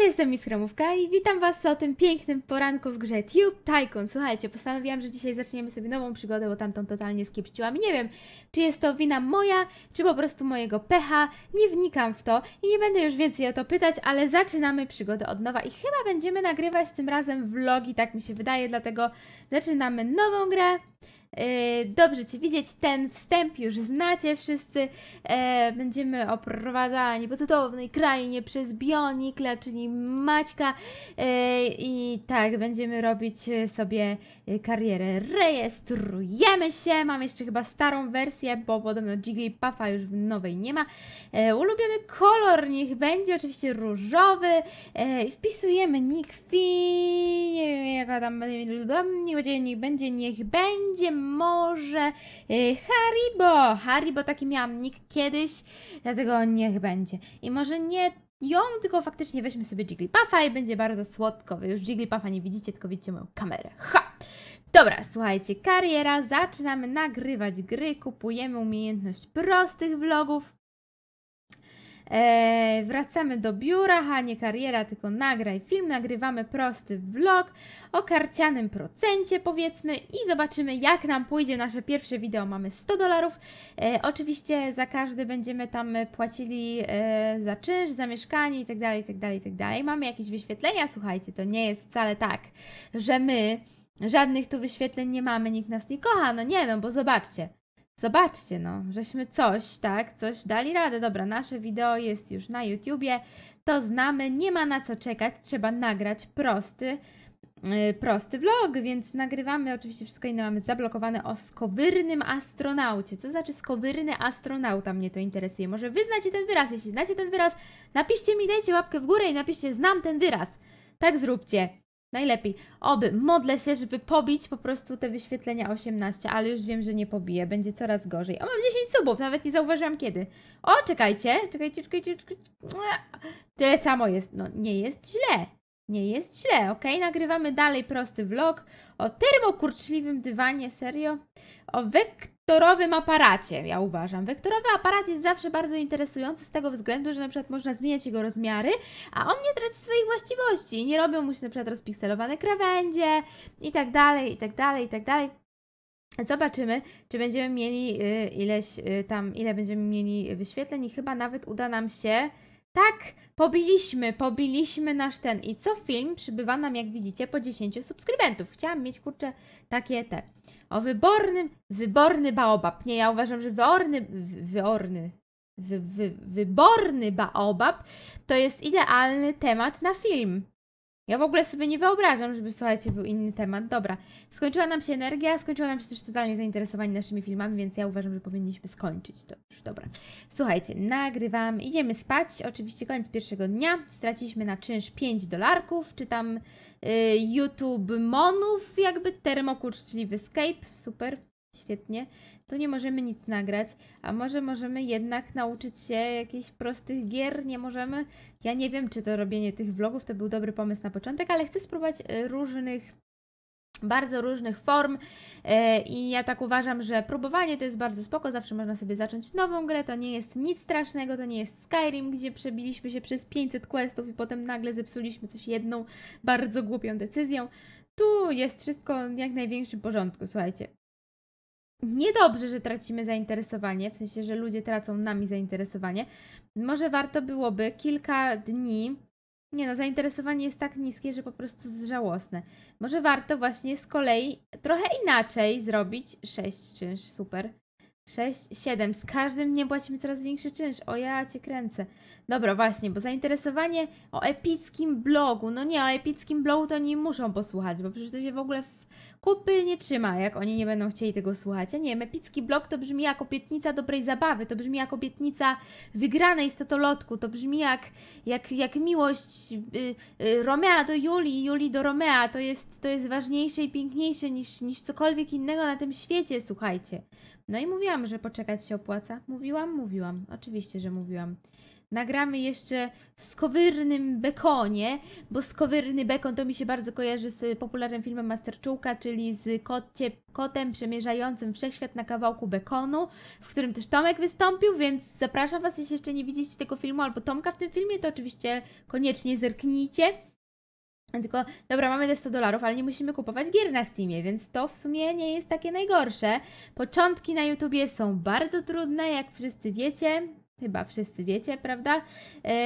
Cześć, jestem Miss Kromówka i witam Was o tym pięknym poranku w grze Tube Tycoon. Słuchajcie, postanowiłam, że dzisiaj zaczniemy sobie nową przygodę, bo tamtą totalnie skipciłam nie wiem, czy jest to wina moja, czy po prostu mojego pecha. Nie wnikam w to i nie będę już więcej o to pytać, ale zaczynamy przygodę od nowa i chyba będziemy nagrywać tym razem vlogi, tak mi się wydaje, dlatego zaczynamy nową grę. Yy, dobrze Cię widzieć, ten wstęp już znacie wszyscy. Yy, będziemy oprowadzani po cudownej krainie przez Bionikla, czyli Maćka. Yy, I tak, będziemy robić sobie karierę. Rejestrujemy się, mam jeszcze chyba starą wersję, bo podobno Jigglypuffa już w nowej nie ma. Ulubiony kolor niech będzie oczywiście różowy. Wpisujemy nick fi... nie wiem jaka tam niech będzie, niech będzie, niech będzie może y, Haribo. Haribo taki miałam nick kiedyś, dlatego niech będzie. I może nie ją, tylko faktycznie weźmy sobie Jigglypuffa i będzie bardzo słodko. Wy już Jigglypuffa nie widzicie, tylko widzicie moją kamerę. Ha! Dobra, słuchajcie, kariera, zaczynamy nagrywać gry, kupujemy umiejętność prostych vlogów, Eee, wracamy do biura, ha, nie kariera, tylko nagraj film, nagrywamy prosty vlog o karcianym procencie powiedzmy i zobaczymy jak nam pójdzie nasze pierwsze wideo. Mamy 100 dolarów, eee, oczywiście za każdy będziemy tam płacili eee, za czynsz, za mieszkanie itd., itd., itd. Mamy jakieś wyświetlenia, słuchajcie, to nie jest wcale tak, że my żadnych tu wyświetleń nie mamy, nikt nas nie kocha, no nie, no bo zobaczcie. Zobaczcie, no, żeśmy coś, tak, coś dali radę. Dobra, nasze wideo jest już na YouTubie, to znamy, nie ma na co czekać, trzeba nagrać prosty, yy, prosty vlog, więc nagrywamy, oczywiście wszystko inne mamy zablokowane o skowyrnym astronaucie. Co znaczy skowyrny astronauta? Mnie to interesuje. Może wy znacie ten wyraz, jeśli znacie ten wyraz, napiszcie mi, dajcie łapkę w górę i napiszcie, znam ten wyraz. Tak zróbcie. Najlepiej. Oby. Modlę się, żeby pobić po prostu te wyświetlenia 18, ale już wiem, że nie pobiję. Będzie coraz gorzej. O, mam 10 subów, nawet nie zauważyłam kiedy. O, czekajcie, czekajcie, czekajcie, czekajcie. Tyle samo jest. No, nie jest źle. Nie jest źle, ok? Nagrywamy dalej prosty vlog o termokurczliwym dywanie, serio? O wekt wektorowym aparacie, ja uważam. Wektorowy aparat jest zawsze bardzo interesujący z tego względu, że na przykład można zmieniać jego rozmiary, a on nie traci swoich właściwości. Nie robią mu się na przykład rozpikselowane krawędzie i tak dalej, i tak dalej, i tak dalej. Zobaczymy, czy będziemy mieli y, ileś y, tam, ile będziemy mieli wyświetleń i chyba nawet uda nam się tak, pobiliśmy, pobiliśmy nasz ten. I co film przybywa nam, jak widzicie, po 10 subskrybentów. Chciałam mieć, kurczę, takie te. O wybornym, wyborny baobab. Nie, ja uważam, że wyorny, wyorny, wy, wy, wyborny baobab to jest idealny temat na film. Ja w ogóle sobie nie wyobrażam, żeby słuchajcie, był inny temat. Dobra, skończyła nam się energia, skończyła nam się też totalnie zainteresowanie naszymi filmami, więc ja uważam, że powinniśmy skończyć to już. Dobra. Słuchajcie, nagrywam, idziemy spać. Oczywiście koniec pierwszego dnia. Straciliśmy na czynsz 5 dolarków, czy tam y, YouTube Monów, jakby termokurcz, czyli Escape. Super, świetnie to nie możemy nic nagrać, a może możemy jednak nauczyć się jakichś prostych gier, nie możemy. Ja nie wiem, czy to robienie tych vlogów to był dobry pomysł na początek, ale chcę spróbować e, różnych bardzo różnych form e, i ja tak uważam, że próbowanie to jest bardzo spoko, zawsze można sobie zacząć nową grę, to nie jest nic strasznego, to nie jest Skyrim, gdzie przebiliśmy się przez 500 questów i potem nagle zepsuliśmy coś jedną bardzo głupią decyzją. Tu jest wszystko w jak największym porządku, słuchajcie niedobrze, że tracimy zainteresowanie, w sensie, że ludzie tracą nami zainteresowanie. Może warto byłoby kilka dni. Nie no, zainteresowanie jest tak niskie, że po prostu jest żałosne. Może warto właśnie z kolei trochę inaczej zrobić sześć czynsz, super. Sześć, siedem. Z każdym nie płacimy coraz większy czynsz. O ja cię kręcę. Dobra, właśnie, bo zainteresowanie o epickim blogu. No nie, o epickim blogu to oni muszą posłuchać, bo przecież to się w ogóle w kupy nie trzyma, jak oni nie będą chcieli tego słuchać. Ja nie wiem, epicki blog to brzmi jak obietnica dobrej zabawy, to brzmi jak obietnica wygranej w totolotku, to brzmi jak, jak, jak miłość y, y, Romea do Julii, Julii do Romea. To jest, to jest ważniejsze i piękniejsze niż, niż cokolwiek innego na tym świecie, słuchajcie. No i mówiłam, że poczekać się opłaca. Mówiłam, mówiłam. Oczywiście, że mówiłam. Nagramy jeszcze skowyrnym bekonie, bo skowyrny bekon to mi się bardzo kojarzy z popularnym filmem Masterczułka, czyli z kocie, kotem przemierzającym wszechświat na kawałku bekonu, w którym też Tomek wystąpił, więc zapraszam Was, jeśli jeszcze nie widzieliście tego filmu albo Tomka w tym filmie, to oczywiście koniecznie zerknijcie. Tylko, dobra, mamy te 100 dolarów, ale nie musimy kupować gier na Steamie, więc to w sumie nie jest takie najgorsze. Początki na YouTubie są bardzo trudne, jak wszyscy wiecie. Chyba wszyscy wiecie, prawda?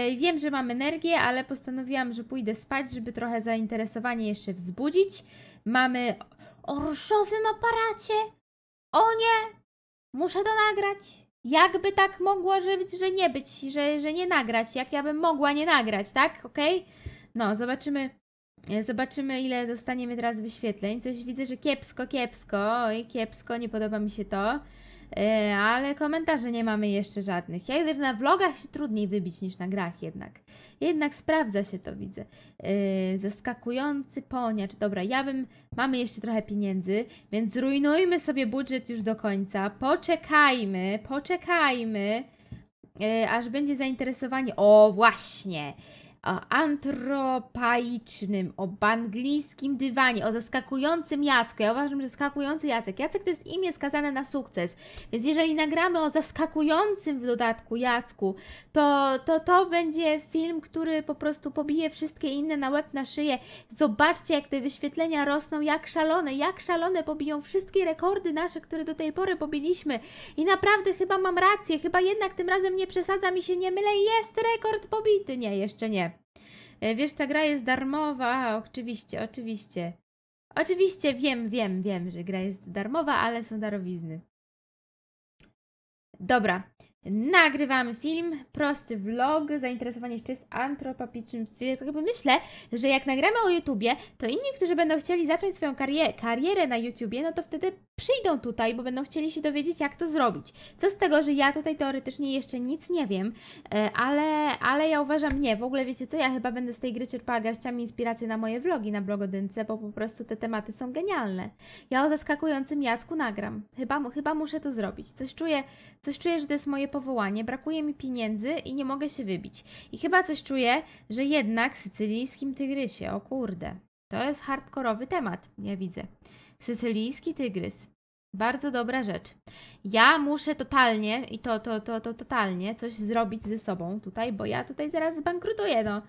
Yy, wiem, że mam energię, ale postanowiłam, że pójdę spać, żeby trochę zainteresowanie jeszcze wzbudzić. Mamy o ruszowym aparacie. O nie! Muszę to nagrać. Jakby tak mogło, że, że nie być, że, że nie nagrać. Jak ja bym mogła nie nagrać, tak? Okej? Okay? No, zobaczymy E, zobaczymy, ile dostaniemy teraz wyświetleń. Coś widzę, że kiepsko, kiepsko. Oj, kiepsko, nie podoba mi się to. Yy, ale komentarzy nie mamy jeszcze żadnych. Jak też na vlogach się trudniej wybić niż na grach jednak. Jednak sprawdza się to, widzę. Yy, zaskakujący poniacz. Dobra, ja bym... Mamy jeszcze trochę pieniędzy, więc zrujnujmy sobie budżet już do końca. Poczekajmy, poczekajmy, yy, aż będzie zainteresowanie... O, właśnie! antropaicznym, o banglijskim dywanie, o zaskakującym Jacku. Ja uważam, że zaskakujący Jacek. Jacek to jest imię skazane na sukces, więc jeżeli nagramy o zaskakującym w dodatku Jacku, to to, to będzie film, który po prostu pobije wszystkie inne na łeb, na szyję. Zobaczcie, jak te wyświetlenia rosną, jak szalone, jak szalone pobiją wszystkie rekordy nasze, które do tej pory pobiliśmy. I naprawdę chyba mam rację, chyba jednak tym razem nie przesadza mi się, nie mylę, jest rekord pobity. Nie, jeszcze nie. E, wiesz, ta gra jest darmowa, oczywiście, oczywiście. Oczywiście wiem, wiem, wiem, że gra jest darmowa, ale są darowizny. Dobra, Nagrywamy film, prosty vlog, zainteresowanie jeszcze jest antropopicznym, tylko tak myślę, że jak nagramy o YouTubie, to inni, którzy będą chcieli zacząć swoją karierę, karierę na YouTubie, no to wtedy przyjdą tutaj, bo będą chcieli się dowiedzieć, jak to zrobić. Co z tego, że ja tutaj teoretycznie jeszcze nic nie wiem, e, ale, ale ja uważam, nie, w ogóle wiecie co, ja chyba będę z tej gry czerpała garściami inspiracji na moje vlogi na blogodynce, bo po prostu te tematy są genialne. Ja o zaskakującym Jacku nagram. Chyba, chyba muszę to zrobić. Coś czuję, coś czuję, że to jest moje powołanie, brakuje mi pieniędzy i nie mogę się wybić. I chyba coś czuję, że jednak sycylijskim tygrysie, o kurde. To jest hardkorowy temat, ja widzę. Sycylijski tygrys. Bardzo dobra rzecz. Ja muszę totalnie, i to, to, to, to totalnie, coś zrobić ze sobą tutaj, bo ja tutaj zaraz zbankrutuję, no.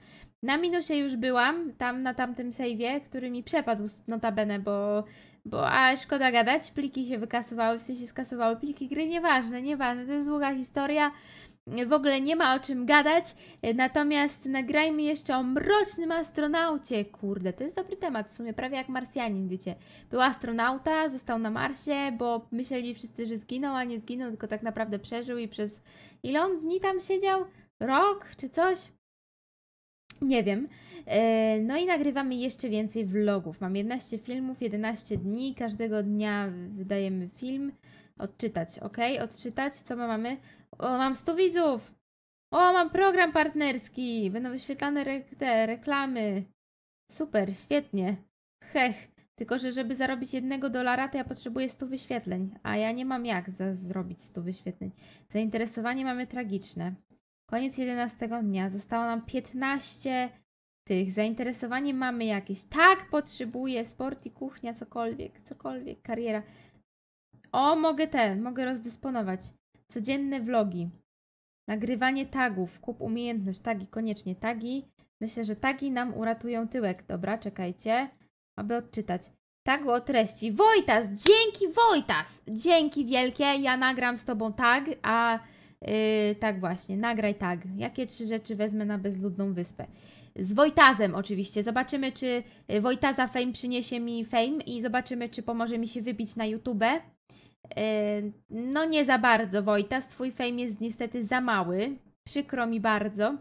Na minusie już byłam, tam na tamtym sejwie, który mi przepadł notabene, bo bo, a szkoda gadać, pliki się wykasowały, w sensie skasowały pliki gry, nieważne, nieważne, to jest długa historia, w ogóle nie ma o czym gadać, natomiast nagrajmy jeszcze o mrocznym astronaucie, kurde, to jest dobry temat, w sumie prawie jak Marsjanin, wiecie. Był astronauta, został na Marsie, bo myśleli wszyscy, że zginął, a nie zginął, tylko tak naprawdę przeżył i przez ile on dni tam siedział? Rok czy coś? Nie wiem. E, no i nagrywamy jeszcze więcej vlogów. Mam 11 filmów, 11 dni. Każdego dnia wydajemy film. Odczytać, ok? Odczytać. Co my mamy? O, mam 100 widzów! O, mam program partnerski! Będą wyświetlane te reklamy. Super, świetnie. Hech. Tylko, że żeby zarobić jednego dolara, to ja potrzebuję 100 wyświetleń. A ja nie mam jak za zrobić 100 wyświetleń. Zainteresowanie mamy tragiczne. Koniec 11 dnia. Zostało nam 15 tych. Zainteresowanie mamy jakieś. Tak, potrzebuję. Sport i kuchnia, cokolwiek, cokolwiek, kariera. O, mogę ten, mogę rozdysponować. Codzienne vlogi. Nagrywanie tagów, kup umiejętność, tagi, koniecznie tagi. Myślę, że tagi nam uratują tyłek. Dobra, czekajcie, aby odczytać. Tagu o treści. Wojtas, dzięki Wojtas! Dzięki wielkie, ja nagram z Tobą tag, a Yy, tak właśnie, nagraj tak. Jakie trzy rzeczy wezmę na bezludną wyspę? Z Wojtazem oczywiście. Zobaczymy, czy yy, Wojtaza Fame przyniesie mi fame i zobaczymy, czy pomoże mi się wybić na YouTube. Yy, no nie za bardzo, Wojtas. Twój fame jest niestety za mały. Przykro mi bardzo.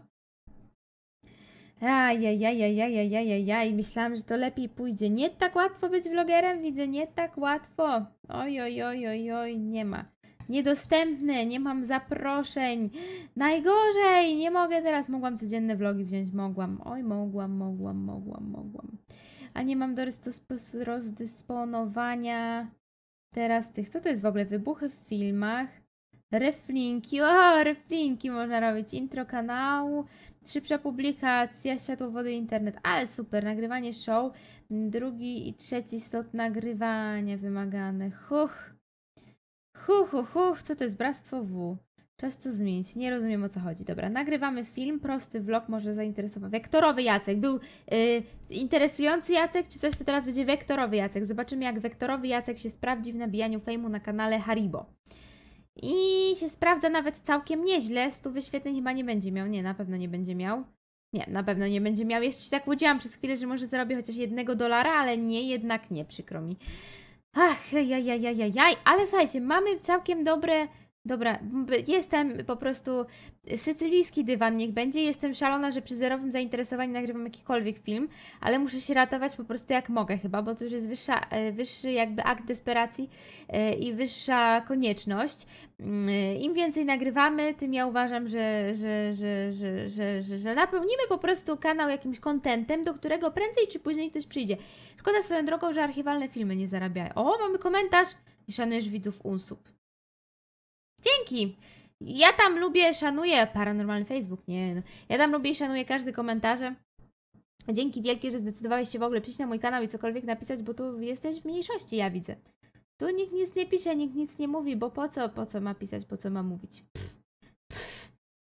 Ajajajajajajajajaj, myślałam, że to lepiej pójdzie. Nie tak łatwo być vlogerem, widzę, nie tak łatwo. Oj, oj, oj, oj, oj, nie ma niedostępny, nie mam zaproszeń, najgorzej, nie mogę teraz, mogłam codzienne vlogi wziąć, mogłam, oj, mogłam, mogłam, mogłam, mogłam. A nie mam do rozdysponowania teraz tych, co to jest w ogóle, wybuchy w filmach, reflinki, o, reflinki można robić, intro kanału, szybsza publikacja, światło, wody, internet, ale super, nagrywanie show, mm, drugi i trzeci slot nagrywania wymagane, huch. Hu, hu, hu, co to jest bractwo W? Czas to zmienić. Nie rozumiem o co chodzi. Dobra, nagrywamy film, prosty vlog może zainteresował. Wektorowy Jacek. Był yy, interesujący Jacek czy coś, to teraz będzie wektorowy Jacek. Zobaczymy jak wektorowy Jacek się sprawdzi w nabijaniu fejmu na kanale Haribo. I się sprawdza nawet całkiem nieźle. 100 wyświetleń chyba nie będzie miał. Nie, na pewno nie będzie miał. Nie, na pewno nie będzie miał. Jeszcze się tak łudziłam przez chwilę, że może zarobię chociaż jednego dolara, ale nie, jednak nie, przykro mi. Ach, jajajajajaj, ale słuchajcie, mamy całkiem dobre Dobra, jestem po prostu y, sycylijski dywan, niech będzie. Jestem szalona, że przy zerowym zainteresowaniu nagrywam jakikolwiek film, ale muszę się ratować po prostu jak mogę chyba, bo to już jest wyższa, y, wyższy jakby akt desperacji y, i wyższa konieczność. Mm, Im więcej nagrywamy, tym ja uważam, że, że, że, że, że, że, że napełnimy po prostu kanał jakimś kontentem, do którego prędzej czy później ktoś przyjdzie. Szkoda swoją drogą, że archiwalne filmy nie zarabiają. O, mamy komentarz! I szanujesz widzów UNSUB. Dzięki! Ja tam lubię, szanuję paranormalny Facebook, nie no. Ja tam lubię i szanuję każdy komentarze. Dzięki wielkie, że zdecydowałeś się w ogóle przyjść na mój kanał i cokolwiek napisać, bo tu jesteś w mniejszości, ja widzę. Tu nikt nic nie pisze, nikt nic nie mówi, bo po co, po co ma pisać, po co ma mówić?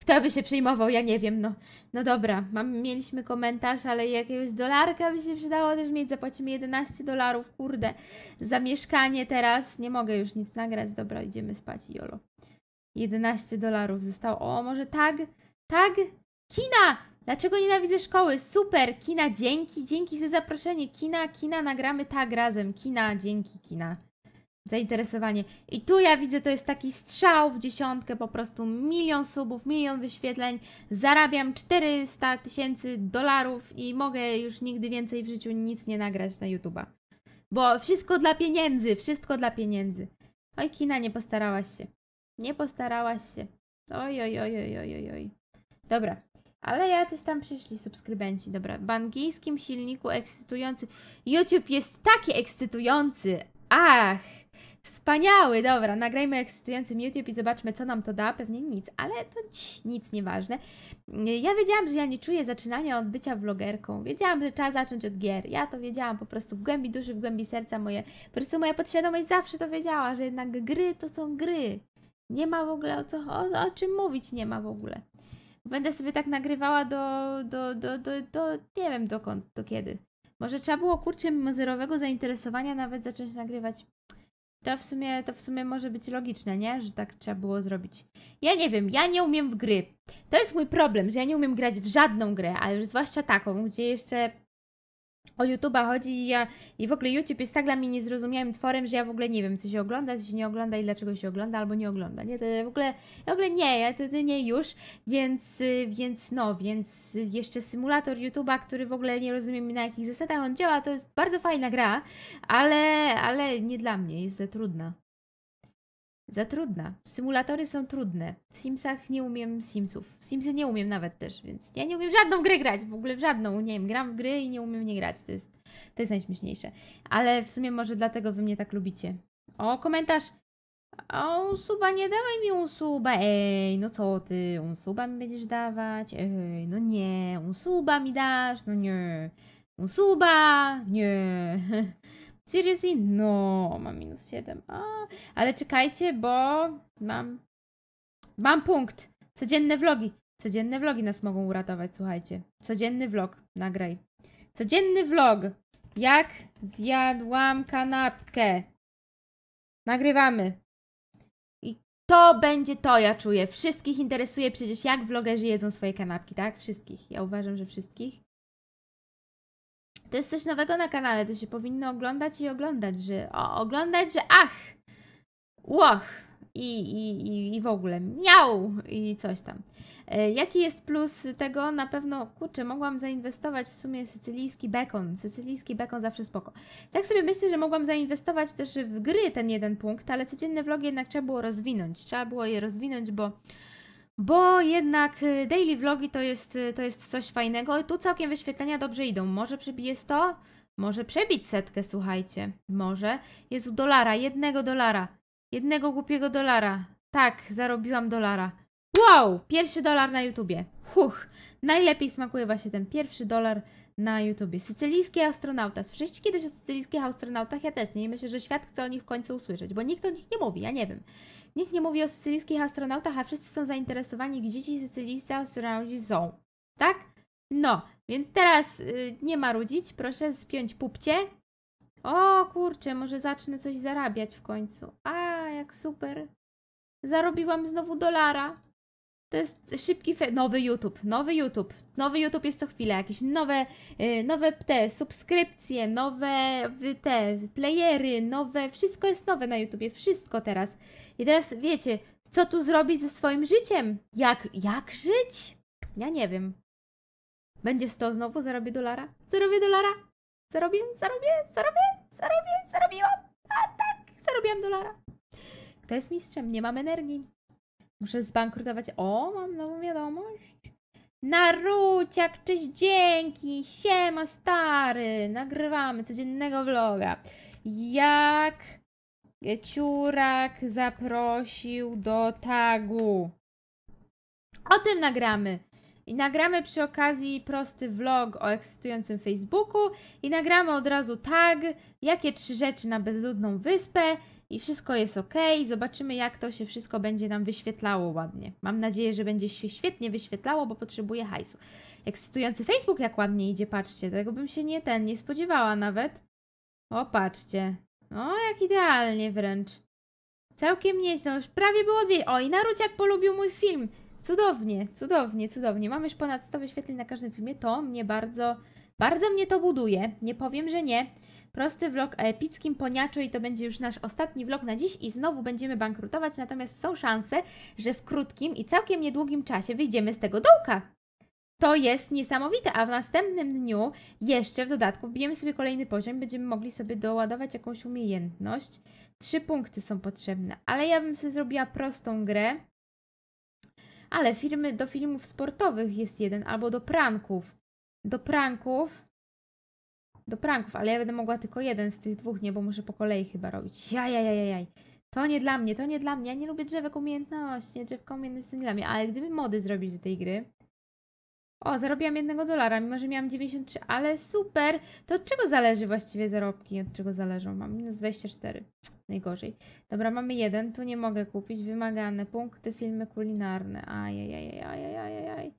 Kto by się przejmował, ja nie wiem, no. No dobra, mam, mieliśmy komentarz, ale jakiegoś dolarka by się przydało też mieć, zapłacimy 11 dolarów, kurde, za mieszkanie teraz. Nie mogę już nic nagrać, dobra, idziemy spać, jolo. 11 dolarów zostało. O, może tag? Tag? Kina! Dlaczego nienawidzę szkoły? Super! Kina, dzięki! Dzięki za zaproszenie! Kina, kina, nagramy tag razem. Kina, dzięki, kina. Zainteresowanie. I tu ja widzę, to jest taki strzał w dziesiątkę, po prostu milion subów, milion wyświetleń. Zarabiam 400 tysięcy dolarów i mogę już nigdy więcej w życiu nic nie nagrać na YouTube'a. Bo wszystko dla pieniędzy, wszystko dla pieniędzy. Oj, kina, nie postarałaś się. Nie postarałaś się. Oj, oj, oj, oj, oj, oj. Dobra, ale jacyś tam przyszli subskrybenci. Dobra, w angielskim silniku ekscytujący. YouTube jest taki ekscytujący. Ach, wspaniały. Dobra, nagrajmy ekscytującym YouTube i zobaczmy, co nam to da. Pewnie nic, ale to nic nieważne. Ja wiedziałam, że ja nie czuję zaczynania od bycia vlogerką. Wiedziałam, że trzeba zacząć od gier. Ja to wiedziałam po prostu w głębi duszy, w głębi serca moje. Po prostu moja podświadomość zawsze to wiedziała, że jednak gry to są gry. Nie ma w ogóle o, co, o, o czym mówić, nie ma w ogóle. Będę sobie tak nagrywała do, do, do, do, do nie wiem dokąd, do kiedy. Może trzeba było kurczę zerowego zainteresowania nawet zacząć nagrywać. To w sumie, to w sumie może być logiczne, nie? Że tak trzeba było zrobić. Ja nie wiem, ja nie umiem w gry. To jest mój problem, że ja nie umiem grać w żadną grę, a już zwłaszcza taką, gdzie jeszcze o YouTube'a chodzi i, ja, i w ogóle YouTube jest tak dla mnie niezrozumiałym tworem, że ja w ogóle nie wiem, co się ogląda, co się nie ogląda i dlaczego się ogląda albo nie ogląda. Nie, to w ogóle, ja w ogóle nie, ja to, to nie już, więc, więc no, więc jeszcze symulator YouTube'a, który w ogóle nie rozumiem na jakich zasadach on działa, to jest bardzo fajna gra, ale, ale nie dla mnie, jest za trudna. Za trudna. Symulatory są trudne. W Simsach nie umiem Simsów. W Simsy nie umiem nawet też, więc ja nie umiem żadną grę grać. W ogóle w żadną. Nie wiem, gram w gry i nie umiem nie grać. To jest, to jest najśmieszniejsze. Ale w sumie może dlatego wy mnie tak lubicie. O, komentarz. O, unsuba, nie dawaj mi unsuba. Ej, no co ty? Unsuba mi będziesz dawać? Ej, no nie. Unsuba mi dasz? No nie. Unsuba? Nie. Seriously? No, mam minus 7. A, ale czekajcie, bo mam... Mam punkt. Codzienne vlogi. Codzienne vlogi nas mogą uratować, słuchajcie. Codzienny vlog. Nagraj. Codzienny vlog. Jak zjadłam kanapkę. Nagrywamy. I to będzie to, ja czuję. Wszystkich interesuje przecież, jak vlogerzy jedzą swoje kanapki, tak? Wszystkich. Ja uważam, że wszystkich. To jest coś nowego na kanale, to się powinno oglądać i oglądać, że... O, oglądać, że ach! Łoch! I, i, i, I w ogóle miau I coś tam. E, jaki jest plus tego? Na pewno, kurczę, mogłam zainwestować w sumie sycylijski bekon. Sycylijski bekon zawsze spoko. Tak sobie myślę, że mogłam zainwestować też w gry ten jeden punkt, ale codzienne vlogi jednak trzeba było rozwinąć. Trzeba było je rozwinąć, bo bo jednak y, daily vlogi to jest, y, to jest coś fajnego. Tu całkiem wyświetlenia dobrze idą. Może przebije 100? Może przebić setkę, słuchajcie. Może. Jezu, dolara, jednego dolara. Jednego głupiego dolara. Tak, zarobiłam dolara. Wow! Pierwszy dolar na YouTubie. Huch! Najlepiej smakuje właśnie ten pierwszy dolar na YouTubie. Sycylijski astronauta. Słyszeliście kiedyś o sycylijskich astronautach? Ja też nie. myślę, że świat chce o nich w końcu usłyszeć, bo nikt o nich nie mówi, ja nie wiem. Nikt nie mówi o sycylijskich astronautach, a wszyscy są zainteresowani, gdzie ci sycylijscy astronauci są. Tak? No, więc teraz y, nie marudzić, proszę spiąć pupcie. O kurczę, może zacznę coś zarabiać w końcu. A, jak super. Zarobiłam znowu dolara. To jest szybki, nowy YouTube, nowy YouTube, nowy YouTube jest co chwilę, jakieś nowe, yy, nowe te subskrypcje, nowe te playery, nowe, wszystko jest nowe na YouTubie, wszystko teraz. I teraz wiecie, co tu zrobić ze swoim życiem? Jak, jak żyć? Ja nie wiem. Będzie 100 znowu, zarobię dolara? Zarobię dolara? Zarobię, zarobię, zarobię, zarobię, zarobiłam? A tak, zarobiłam dolara. Kto jest mistrzem? Nie mam energii. Muszę zbankrutować. O, mam nową wiadomość. Naruciak, cześć, dzięki! Siema, stary! Nagrywamy codziennego vloga. Jak Ciurak zaprosił do tagu. O tym nagramy. I nagramy przy okazji prosty vlog o ekscytującym Facebooku i nagramy od razu tag, jakie trzy rzeczy na bezludną wyspę i wszystko jest ok. Zobaczymy, jak to się wszystko będzie nam wyświetlało ładnie. Mam nadzieję, że będzie się świetnie wyświetlało, bo potrzebuję hajsu. Ekscytujący Facebook, jak ładnie idzie, patrzcie. Tego bym się nie ten, nie spodziewała nawet. O, patrzcie. O, jak idealnie wręcz. Całkiem nieźle, już prawie było dwie. O, i Naruciak polubił mój film. Cudownie, cudownie, cudownie. Mam już ponad 100 wyświetleń na każdym filmie. To mnie bardzo, bardzo mnie to buduje. Nie powiem, że nie. Prosty vlog o epickim poniaczu i to będzie już nasz ostatni vlog na dziś i znowu będziemy bankrutować, natomiast są szanse, że w krótkim i całkiem niedługim czasie wyjdziemy z tego dołka. To jest niesamowite, a w następnym dniu jeszcze w dodatku wbijemy sobie kolejny poziom, będziemy mogli sobie doładować jakąś umiejętność. Trzy punkty są potrzebne, ale ja bym sobie zrobiła prostą grę. Ale filmy do filmów sportowych jest jeden, albo do pranków. Do pranków do pranków, ale ja będę mogła tylko jeden z tych dwóch, nie, bo muszę po kolei chyba robić. Jajajajajaj. To nie dla mnie, to nie dla mnie. Ja nie lubię drzewek umiejętności, drzewka umiejętności to nie dla mnie. Ale gdyby mody zrobić do tej gry... O, zarobiłam jednego dolara, mimo że miałam 93, ale super! To od czego zależy właściwie zarobki? Od czego zależą? Mam minus 24, najgorzej. Dobra, mamy jeden, tu nie mogę kupić. Wymagane punkty, filmy kulinarne. Ajajajajajajajaj.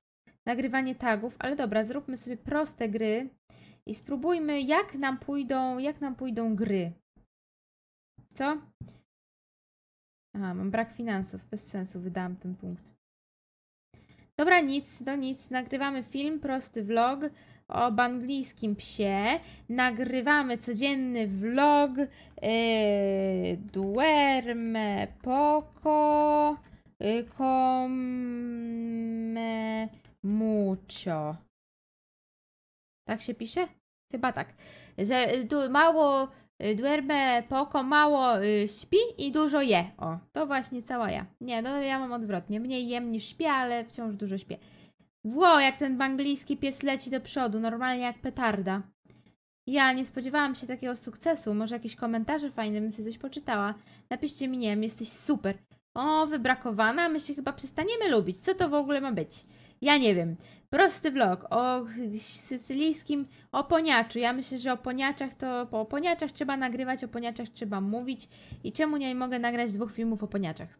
Nagrywanie tagów, ale dobra, zróbmy sobie proste gry i spróbujmy, jak nam pójdą, jak nam pójdą gry. Co? Aha, mam brak finansów, bez sensu wydałam ten punkt. Dobra, nic, to nic. Nagrywamy film, prosty vlog o banglijskim psie. Nagrywamy codzienny vlog yy, duerme poco yy, come mucho. Tak się pisze? Chyba tak. Że y, tu mało y, duerme poko, mało y, śpi i dużo je. O, to właśnie cała ja. Nie, no ja mam odwrotnie. Mniej jem niż śpię, ale wciąż dużo śpię. Wow, jak ten banglijski pies leci do przodu, normalnie jak petarda. Ja nie spodziewałam się takiego sukcesu. Może jakieś komentarze fajne bym sobie coś poczytała. Napiszcie mi, nie wiem, jesteś super. O, wybrakowana, my się chyba przestaniemy lubić. Co to w ogóle ma być? Ja nie wiem. Prosty vlog o sycylijskim oponiaczu. Ja myślę, że o poniaczach to po oponiaczach trzeba nagrywać, o poniaczach trzeba mówić. I czemu nie mogę nagrać dwóch filmów o poniaczach?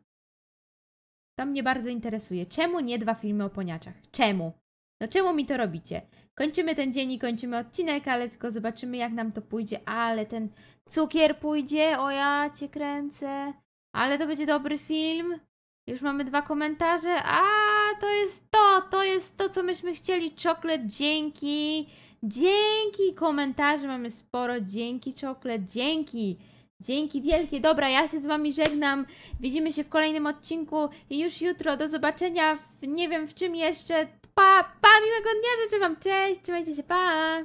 To mnie bardzo interesuje. Czemu nie dwa filmy o poniaczach? Czemu? No czemu mi to robicie? Kończymy ten dzień i kończymy odcinek, ale tylko zobaczymy jak nam to pójdzie. Ale ten cukier pójdzie, o ja cię kręcę. Ale to będzie dobry film. Już mamy dwa komentarze. A to jest to, to jest to, co myśmy chcieli. Czoklet, dzięki. Dzięki komentarzy mamy sporo. Dzięki, czoklet, dzięki. Dzięki wielkie. Dobra, ja się z wami żegnam. Widzimy się w kolejnym odcinku i już jutro. Do zobaczenia. W, nie wiem w czym jeszcze. Pa, pa, miłego dnia życzę wam. Cześć, trzymajcie się, pa.